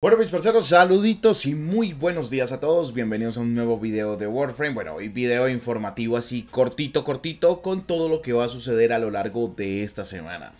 Bueno mis parceros, saluditos y muy buenos días a todos, bienvenidos a un nuevo video de Warframe, bueno hoy video informativo así cortito cortito con todo lo que va a suceder a lo largo de esta semana.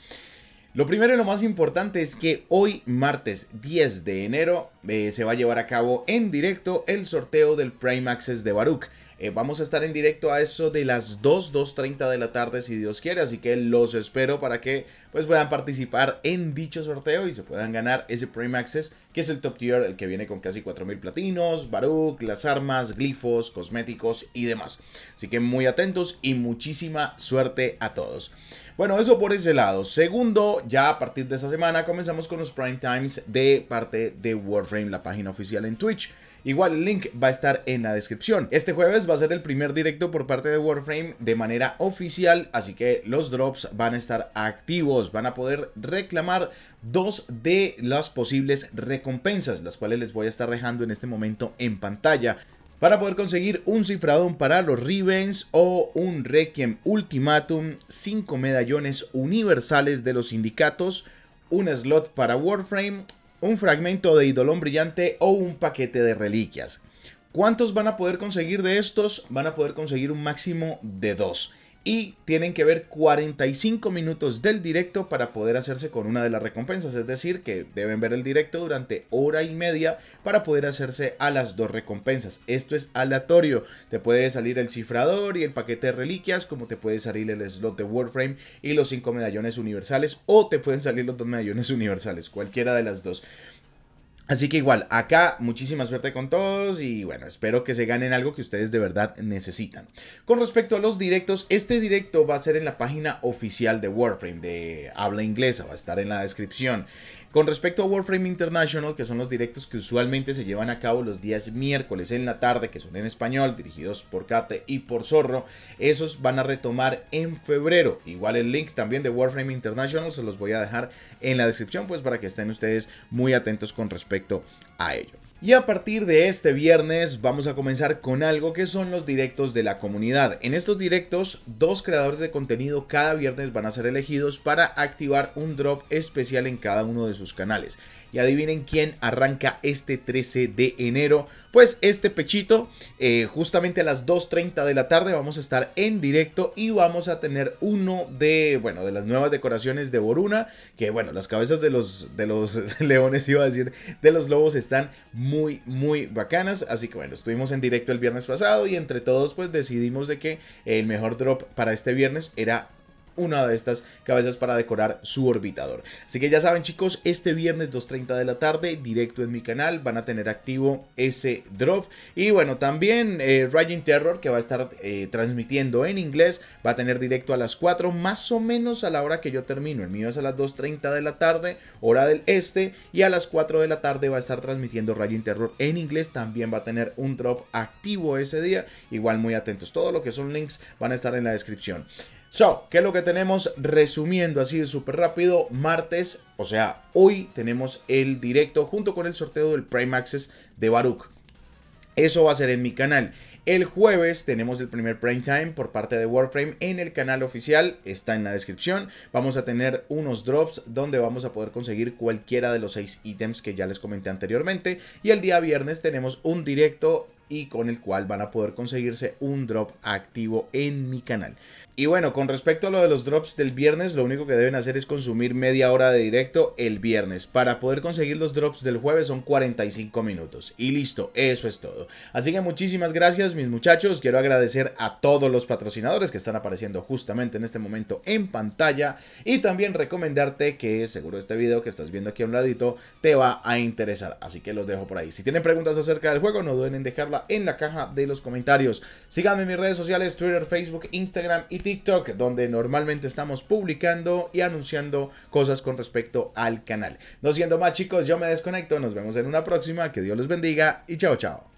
Lo primero y lo más importante es que hoy martes 10 de enero eh, se va a llevar a cabo en directo el sorteo del Prime Access de Baruch. Eh, vamos a estar en directo a eso de las 2, 2.30 de la tarde si Dios quiere, así que los espero para que pues puedan participar en dicho sorteo y se puedan ganar ese Prime Access, que es el top tier, el que viene con casi 4.000 platinos, Baruch, las armas, glifos, cosméticos y demás. Así que muy atentos y muchísima suerte a todos. Bueno, eso por ese lado. Segundo, ya a partir de esta semana comenzamos con los Prime Times de parte de Warframe, la página oficial en Twitch. Igual el link va a estar en la descripción. Este jueves va a ser el primer directo por parte de Warframe de manera oficial, así que los drops van a estar activos, van a poder reclamar dos de las posibles recompensas, las cuales les voy a estar dejando en este momento en pantalla para poder conseguir un cifradón para los Rivens o un Requiem Ultimatum, Cinco medallones universales de los sindicatos, un slot para Warframe un fragmento de idolón brillante o un paquete de reliquias. ¿Cuántos van a poder conseguir de estos? Van a poder conseguir un máximo de dos y tienen que ver 45 minutos del directo para poder hacerse con una de las recompensas, es decir, que deben ver el directo durante hora y media para poder hacerse a las dos recompensas. Esto es aleatorio, te puede salir el cifrador y el paquete de reliquias, como te puede salir el slot de Warframe y los 5 medallones universales, o te pueden salir los dos medallones universales, cualquiera de las dos. Así que igual, acá muchísima suerte con todos y bueno, espero que se ganen algo que ustedes de verdad necesitan. Con respecto a los directos, este directo va a ser en la página oficial de Warframe, de habla inglesa, va a estar en la descripción. Con respecto a Warframe International, que son los directos que usualmente se llevan a cabo los días miércoles en la tarde, que son en español, dirigidos por Kate y por Zorro, esos van a retomar en febrero. Igual el link también de Warframe International se los voy a dejar en la descripción, pues para que estén ustedes muy atentos con respecto a ello. Y a partir de este viernes vamos a comenzar con algo que son los directos de la comunidad. En estos directos, dos creadores de contenido cada viernes van a ser elegidos para activar un drop especial en cada uno de sus canales. Y adivinen quién arranca este 13 de enero. Pues este pechito, eh, justamente a las 2.30 de la tarde vamos a estar en directo y vamos a tener uno de, bueno, de las nuevas decoraciones de Boruna, que bueno, las cabezas de los, de los leones, iba a decir, de los lobos están muy, muy bacanas. Así que bueno, estuvimos en directo el viernes pasado y entre todos pues decidimos de que el mejor drop para este viernes era una de estas cabezas para decorar su orbitador. Así que ya saben chicos, este viernes 2.30 de la tarde, directo en mi canal, van a tener activo ese drop. Y bueno, también eh, Terror, que va a estar eh, transmitiendo en inglés, va a tener directo a las 4, más o menos a la hora que yo termino. El mío es a las 2.30 de la tarde, hora del este, y a las 4 de la tarde va a estar transmitiendo Raging Terror en inglés. También va a tener un drop activo ese día. Igual muy atentos. Todo lo que son links van a estar en la descripción. So, ¿qué es lo que tenemos? Resumiendo así de súper rápido, martes, o sea, hoy tenemos el directo junto con el sorteo del Prime Access de Baruch. Eso va a ser en mi canal. El jueves tenemos el primer prime time por parte de Warframe en el canal oficial, está en la descripción. Vamos a tener unos drops donde vamos a poder conseguir cualquiera de los seis ítems que ya les comenté anteriormente. Y el día viernes tenemos un directo y con el cual van a poder conseguirse un drop activo en mi canal. Y bueno, con respecto a lo de los drops del viernes, lo único que deben hacer es consumir media hora de directo el viernes. Para poder conseguir los drops del jueves son 45 minutos. Y listo, eso es todo. Así que muchísimas gracias mis muchachos. Quiero agradecer a todos los patrocinadores que están apareciendo justamente en este momento en pantalla. Y también recomendarte que seguro este video que estás viendo aquí a un ladito te va a interesar. Así que los dejo por ahí. Si tienen preguntas acerca del juego, no duden en dejarla en la caja de los comentarios. Síganme en mis redes sociales, Twitter, Facebook, Instagram y TikTok, donde normalmente estamos publicando y anunciando cosas con respecto al canal. No siendo más chicos, yo me desconecto, nos vemos en una próxima, que Dios les bendiga y chao chao.